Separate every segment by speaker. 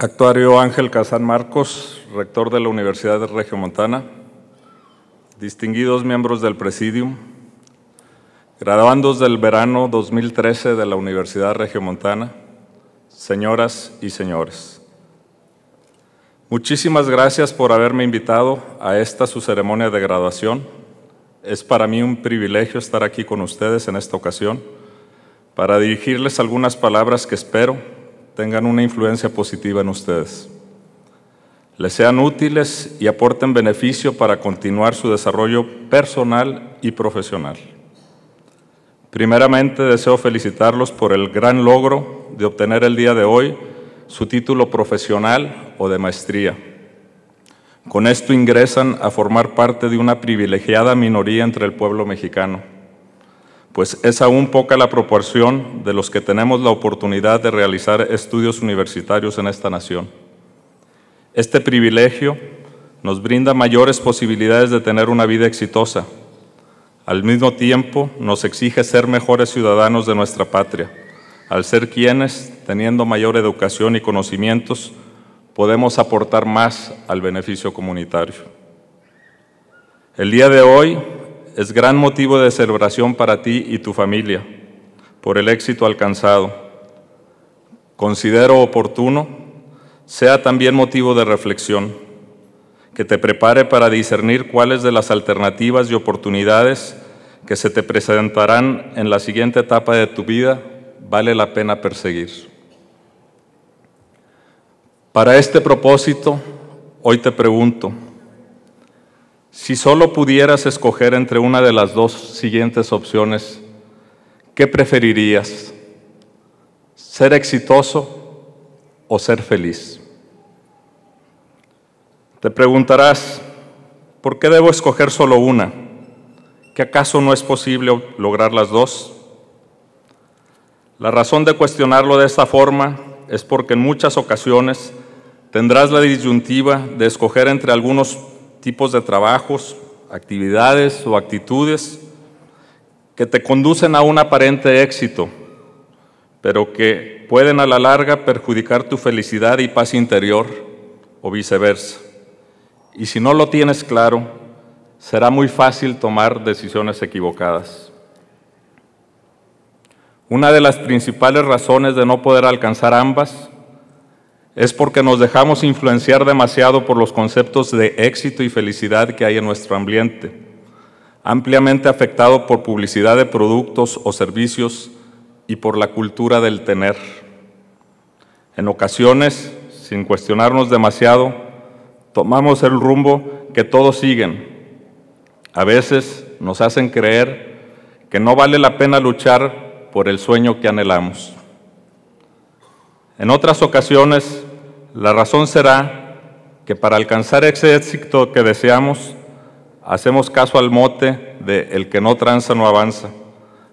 Speaker 1: Actuario Ángel Casán Marcos, rector de la Universidad de Regiomontana, distinguidos miembros del Presidium, graduandos del verano 2013 de la Universidad Regiomontana, señoras y señores. Muchísimas gracias por haberme invitado a esta su ceremonia de graduación. Es para mí un privilegio estar aquí con ustedes en esta ocasión para dirigirles algunas palabras que espero tengan una influencia positiva en ustedes, les sean útiles y aporten beneficio para continuar su desarrollo personal y profesional. Primeramente deseo felicitarlos por el gran logro de obtener el día de hoy su título profesional o de maestría. Con esto ingresan a formar parte de una privilegiada minoría entre el pueblo mexicano pues es aún poca la proporción de los que tenemos la oportunidad de realizar estudios universitarios en esta nación. Este privilegio nos brinda mayores posibilidades de tener una vida exitosa. Al mismo tiempo, nos exige ser mejores ciudadanos de nuestra patria, al ser quienes, teniendo mayor educación y conocimientos, podemos aportar más al beneficio comunitario. El día de hoy es gran motivo de celebración para ti y tu familia por el éxito alcanzado. Considero oportuno sea también motivo de reflexión, que te prepare para discernir cuáles de las alternativas y oportunidades que se te presentarán en la siguiente etapa de tu vida vale la pena perseguir. Para este propósito, hoy te pregunto, si solo pudieras escoger entre una de las dos siguientes opciones, ¿qué preferirías? ¿Ser exitoso o ser feliz? Te preguntarás, ¿por qué debo escoger solo una? ¿Que acaso no es posible lograr las dos? La razón de cuestionarlo de esta forma es porque en muchas ocasiones tendrás la disyuntiva de escoger entre algunos tipos de trabajos, actividades o actitudes que te conducen a un aparente éxito, pero que pueden a la larga perjudicar tu felicidad y paz interior o viceversa. Y si no lo tienes claro, será muy fácil tomar decisiones equivocadas. Una de las principales razones de no poder alcanzar ambas es porque nos dejamos influenciar demasiado por los conceptos de éxito y felicidad que hay en nuestro ambiente, ampliamente afectado por publicidad de productos o servicios y por la cultura del tener. En ocasiones, sin cuestionarnos demasiado, tomamos el rumbo que todos siguen. A veces nos hacen creer que no vale la pena luchar por el sueño que anhelamos. En otras ocasiones la razón será que para alcanzar ese éxito que deseamos, hacemos caso al mote de el que no tranza no avanza,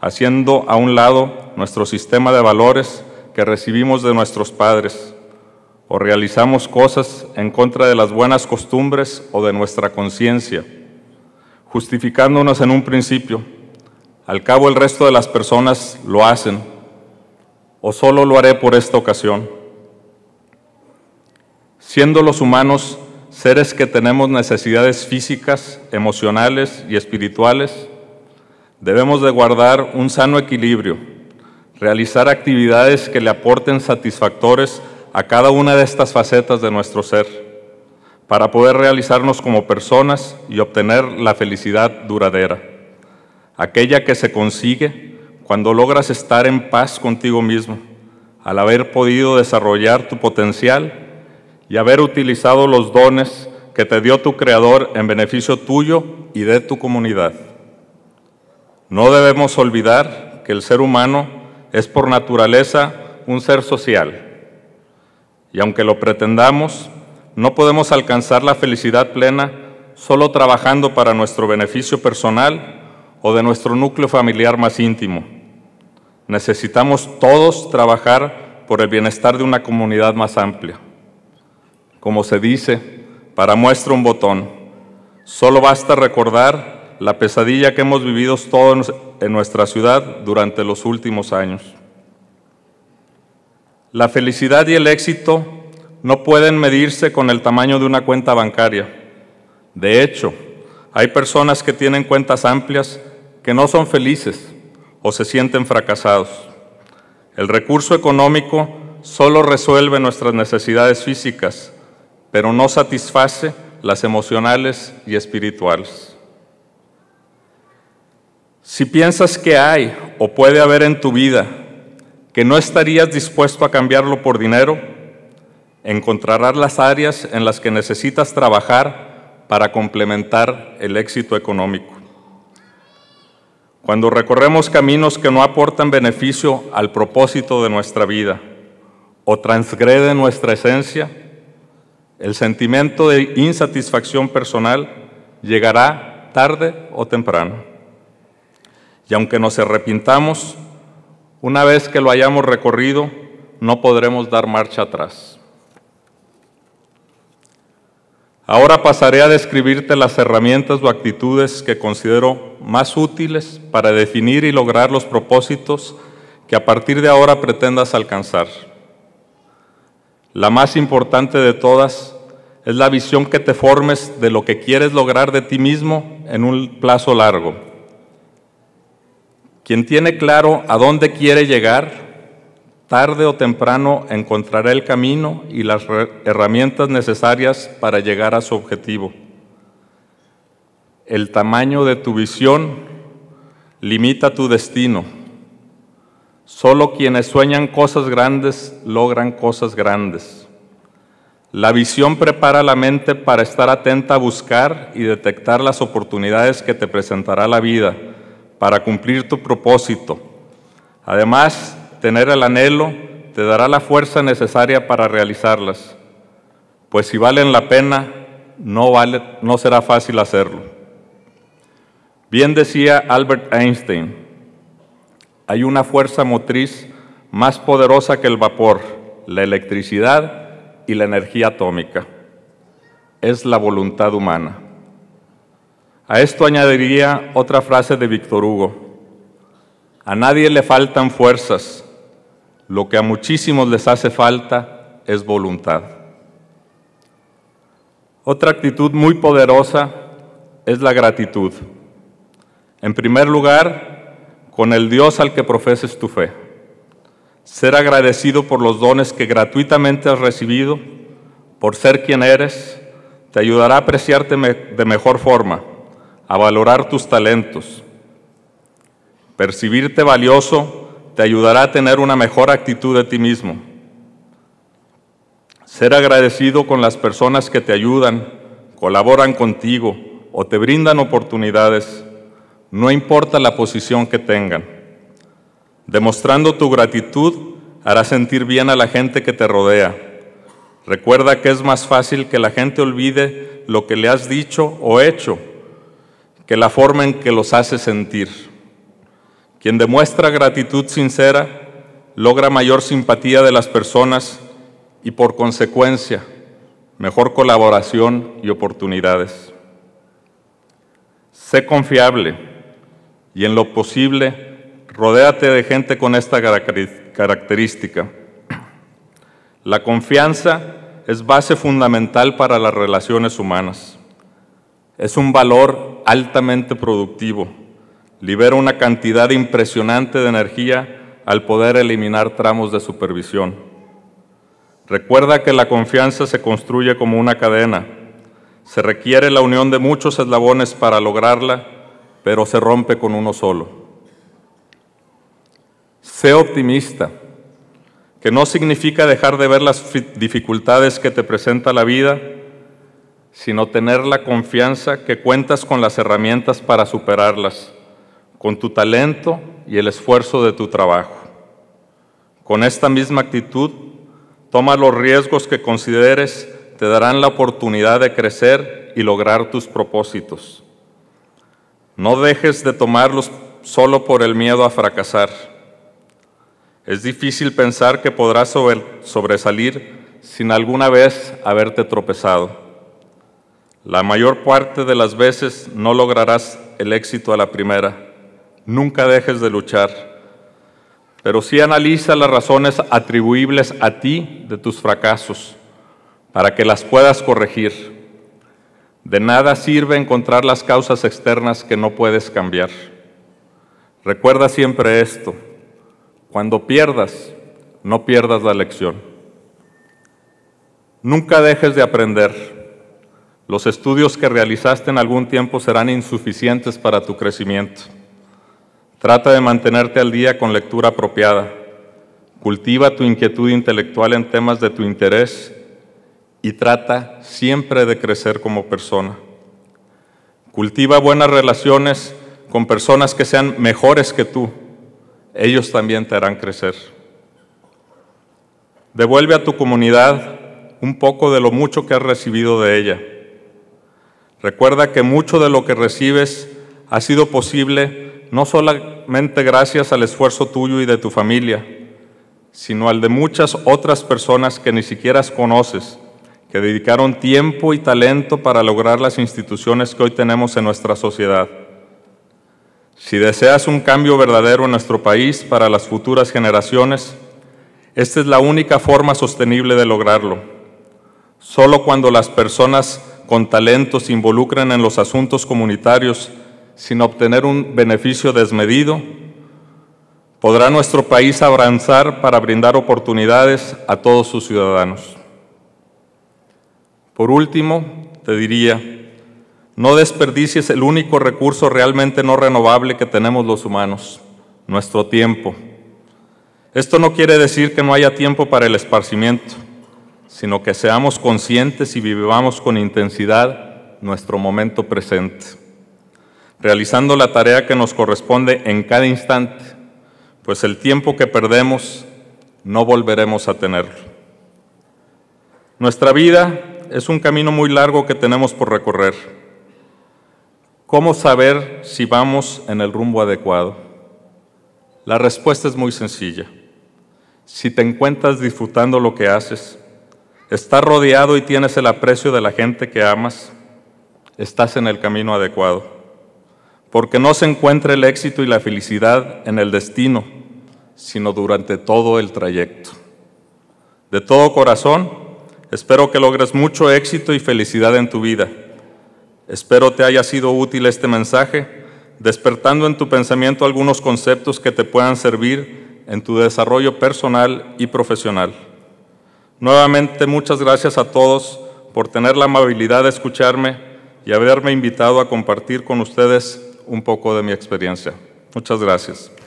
Speaker 1: haciendo a un lado nuestro sistema de valores que recibimos de nuestros padres, o realizamos cosas en contra de las buenas costumbres o de nuestra conciencia, justificándonos en un principio. Al cabo el resto de las personas lo hacen, o solo lo haré por esta ocasión siendo los humanos seres que tenemos necesidades físicas, emocionales y espirituales, debemos de guardar un sano equilibrio, realizar actividades que le aporten satisfactores a cada una de estas facetas de nuestro ser, para poder realizarnos como personas y obtener la felicidad duradera, aquella que se consigue cuando logras estar en paz contigo mismo, al haber podido desarrollar tu potencial y haber utilizado los dones que te dio tu Creador en beneficio tuyo y de tu comunidad. No debemos olvidar que el ser humano es por naturaleza un ser social y aunque lo pretendamos, no podemos alcanzar la felicidad plena solo trabajando para nuestro beneficio personal o de nuestro núcleo familiar más íntimo. Necesitamos todos trabajar por el bienestar de una comunidad más amplia como se dice, para muestra un botón. Solo basta recordar la pesadilla que hemos vivido todos en nuestra ciudad durante los últimos años. La felicidad y el éxito no pueden medirse con el tamaño de una cuenta bancaria. De hecho, hay personas que tienen cuentas amplias que no son felices o se sienten fracasados. El recurso económico solo resuelve nuestras necesidades físicas, pero no satisface las emocionales y espirituales. Si piensas que hay o puede haber en tu vida que no estarías dispuesto a cambiarlo por dinero, encontrarás las áreas en las que necesitas trabajar para complementar el éxito económico. Cuando recorremos caminos que no aportan beneficio al propósito de nuestra vida o transgreden nuestra esencia, el sentimiento de insatisfacción personal llegará tarde o temprano. Y aunque nos arrepintamos, una vez que lo hayamos recorrido, no podremos dar marcha atrás. Ahora pasaré a describirte las herramientas o actitudes que considero más útiles para definir y lograr los propósitos que a partir de ahora pretendas alcanzar. La más importante de todas es la visión que te formes de lo que quieres lograr de ti mismo en un plazo largo. Quien tiene claro a dónde quiere llegar, tarde o temprano encontrará el camino y las herramientas necesarias para llegar a su objetivo. El tamaño de tu visión limita tu destino. Solo quienes sueñan cosas grandes logran cosas grandes. La visión prepara la mente para estar atenta a buscar y detectar las oportunidades que te presentará la vida para cumplir tu propósito. Además, tener el anhelo te dará la fuerza necesaria para realizarlas, pues si valen la pena, no, no será fácil hacerlo. Bien decía Albert Einstein, hay una fuerza motriz más poderosa que el vapor, la electricidad y la energía atómica. Es la voluntad humana. A esto añadiría otra frase de Víctor Hugo. A nadie le faltan fuerzas. Lo que a muchísimos les hace falta es voluntad. Otra actitud muy poderosa es la gratitud. En primer lugar, con el Dios al que profeses tu fe. Ser agradecido por los dones que gratuitamente has recibido, por ser quien eres, te ayudará a apreciarte de mejor forma, a valorar tus talentos. Percibirte valioso te ayudará a tener una mejor actitud de ti mismo. Ser agradecido con las personas que te ayudan, colaboran contigo o te brindan oportunidades no importa la posición que tengan. Demostrando tu gratitud hará sentir bien a la gente que te rodea. Recuerda que es más fácil que la gente olvide lo que le has dicho o hecho que la forma en que los hace sentir. Quien demuestra gratitud sincera logra mayor simpatía de las personas y por consecuencia mejor colaboración y oportunidades. Sé confiable y en lo posible, rodéate de gente con esta característica. La confianza es base fundamental para las relaciones humanas. Es un valor altamente productivo. Libera una cantidad impresionante de energía al poder eliminar tramos de supervisión. Recuerda que la confianza se construye como una cadena. Se requiere la unión de muchos eslabones para lograrla pero se rompe con uno solo. Sé optimista, que no significa dejar de ver las dificultades que te presenta la vida, sino tener la confianza que cuentas con las herramientas para superarlas, con tu talento y el esfuerzo de tu trabajo. Con esta misma actitud, toma los riesgos que consideres te darán la oportunidad de crecer y lograr tus propósitos. No dejes de tomarlos solo por el miedo a fracasar. Es difícil pensar que podrás sobresalir sin alguna vez haberte tropezado. La mayor parte de las veces no lograrás el éxito a la primera. Nunca dejes de luchar. Pero sí analiza las razones atribuibles a ti de tus fracasos para que las puedas corregir. De nada sirve encontrar las causas externas que no puedes cambiar. Recuerda siempre esto. Cuando pierdas, no pierdas la lección. Nunca dejes de aprender. Los estudios que realizaste en algún tiempo serán insuficientes para tu crecimiento. Trata de mantenerte al día con lectura apropiada. Cultiva tu inquietud intelectual en temas de tu interés y trata siempre de crecer como persona. Cultiva buenas relaciones con personas que sean mejores que tú. Ellos también te harán crecer. Devuelve a tu comunidad un poco de lo mucho que has recibido de ella. Recuerda que mucho de lo que recibes ha sido posible no solamente gracias al esfuerzo tuyo y de tu familia, sino al de muchas otras personas que ni siquiera conoces que dedicaron tiempo y talento para lograr las instituciones que hoy tenemos en nuestra sociedad. Si deseas un cambio verdadero en nuestro país para las futuras generaciones, esta es la única forma sostenible de lograrlo. Solo cuando las personas con talento se involucren en los asuntos comunitarios sin obtener un beneficio desmedido, podrá nuestro país avanzar para brindar oportunidades a todos sus ciudadanos. Por último, te diría, no desperdicies el único recurso realmente no renovable que tenemos los humanos, nuestro tiempo. Esto no quiere decir que no haya tiempo para el esparcimiento, sino que seamos conscientes y vivamos con intensidad nuestro momento presente, realizando la tarea que nos corresponde en cada instante, pues el tiempo que perdemos no volveremos a tenerlo. Nuestra vida es un camino muy largo que tenemos por recorrer. ¿Cómo saber si vamos en el rumbo adecuado? La respuesta es muy sencilla. Si te encuentras disfrutando lo que haces, estás rodeado y tienes el aprecio de la gente que amas, estás en el camino adecuado. Porque no se encuentra el éxito y la felicidad en el destino, sino durante todo el trayecto. De todo corazón, Espero que logres mucho éxito y felicidad en tu vida. Espero te haya sido útil este mensaje, despertando en tu pensamiento algunos conceptos que te puedan servir en tu desarrollo personal y profesional. Nuevamente muchas gracias a todos por tener la amabilidad de escucharme y haberme invitado a compartir con ustedes un poco de mi experiencia. Muchas gracias.